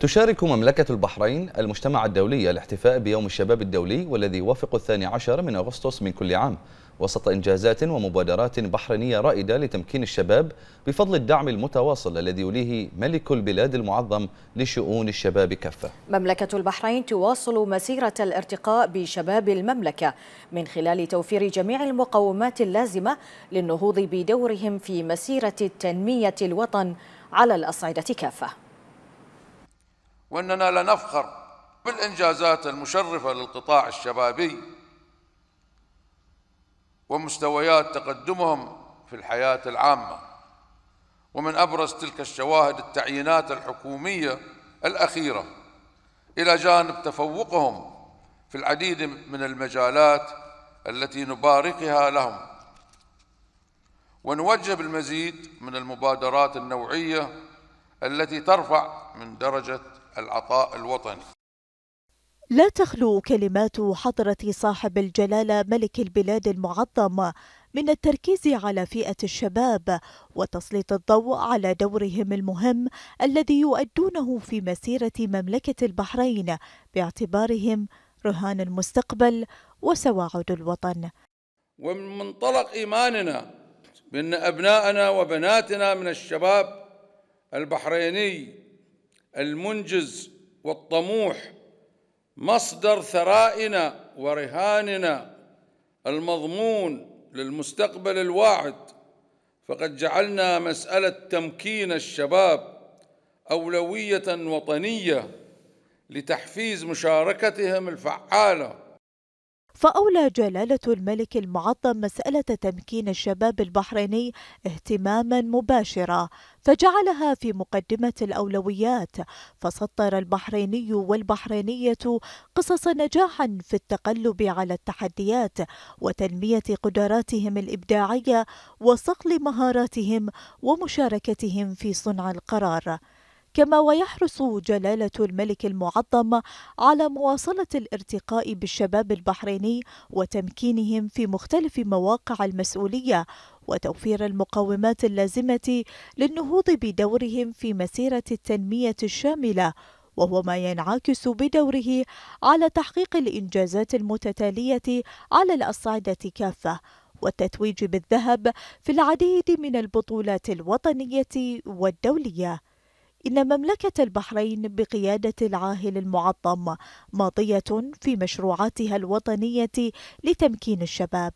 تشارك مملكة البحرين المجتمع الدولي الاحتفاء بيوم الشباب الدولي والذي يوافق الثاني عشر من أغسطس من كل عام وسط إنجازات ومبادرات بحرينية رائدة لتمكين الشباب بفضل الدعم المتواصل الذي يوليه ملك البلاد المعظم لشؤون الشباب كافة مملكة البحرين تواصل مسيرة الارتقاء بشباب المملكة من خلال توفير جميع المقومات اللازمة للنهوض بدورهم في مسيرة التنمية الوطن على الأصعدة كافة وأننا لنفخر بالإنجازات المشرفة للقطاع الشبابي ومستويات تقدمهم في الحياة العامة ومن أبرز تلك الشواهد التعيينات الحكومية الأخيرة إلى جانب تفوقهم في العديد من المجالات التي نباركها لهم ونوجه بالمزيد من المبادرات النوعية التي ترفع من درجة العطاء الوطني لا تخلو كلمات حضرة صاحب الجلالة ملك البلاد المعظم من التركيز على فئة الشباب وتسليط الضوء على دورهم المهم الذي يؤدونه في مسيرة مملكة البحرين باعتبارهم رهان المستقبل وسواعد الوطن. ومن منطلق إيماننا بأن أبناءنا وبناتنا من الشباب البحريني المنجز والطموح مصدر ثرائنا ورهاننا المضمون للمستقبل الواعد فقد جعلنا مسألة تمكين الشباب أولوية وطنية لتحفيز مشاركتهم الفعالة فأولى جلالة الملك المعظم مسألة تمكين الشباب البحريني اهتماما مباشرة فجعلها في مقدمة الأولويات فسطر البحريني والبحرينية قصص نجاح في التقلب على التحديات وتنمية قدراتهم الإبداعية وصقل مهاراتهم ومشاركتهم في صنع القرار كما ويحرص جلالة الملك المعظم على مواصلة الارتقاء بالشباب البحريني وتمكينهم في مختلف مواقع المسؤولية وتوفير المقومات اللازمة للنهوض بدورهم في مسيرة التنمية الشاملة وهو ما ينعكس بدوره على تحقيق الإنجازات المتتالية على الأصعدة كافة والتتويج بالذهب في العديد من البطولات الوطنية والدولية إن مملكة البحرين بقيادة العاهل المعظم ماضية في مشروعاتها الوطنية لتمكين الشباب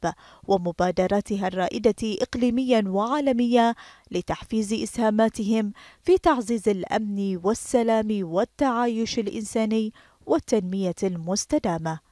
ومبادراتها الرائدة إقليميا وعالميا لتحفيز إسهاماتهم في تعزيز الأمن والسلام والتعايش الإنساني والتنمية المستدامة